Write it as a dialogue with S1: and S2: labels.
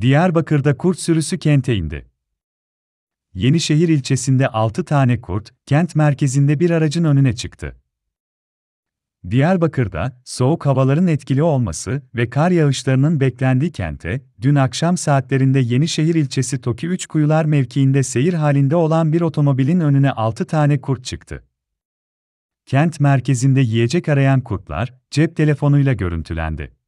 S1: Diyarbakır'da kurt sürüsü kente indi. Yenişehir ilçesinde 6 tane kurt, kent merkezinde bir aracın önüne çıktı. Diyarbakır'da, soğuk havaların etkili olması ve kar yağışlarının beklendiği kente, dün akşam saatlerinde Yenişehir ilçesi Toki 3 Kuyular mevkiinde seyir halinde olan bir otomobilin önüne 6 tane kurt çıktı. Kent merkezinde yiyecek arayan kurtlar, cep telefonuyla görüntülendi.